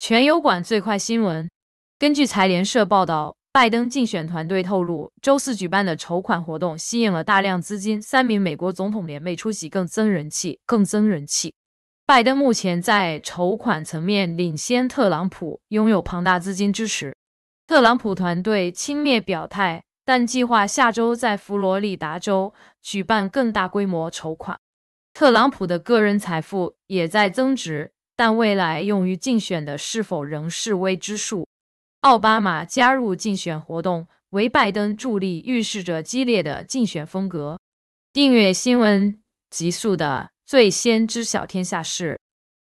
全油管最快新闻。根据财联社报道，拜登竞选团队透露，周四举办的筹款活动吸引了大量资金。三名美国总统联袂出席，更增人气。更增人气。拜登目前在筹款层面领先特朗普，拥有庞大资金支持。特朗普团队轻蔑表态，但计划下周在佛罗里达州举办更大规模筹款。特朗普的个人财富也在增值。但未来用于竞选的是否仍是未知数。奥巴马加入竞选活动，为拜登助力，预示着激烈的竞选风格。订阅新闻，极速的最先知晓天下事。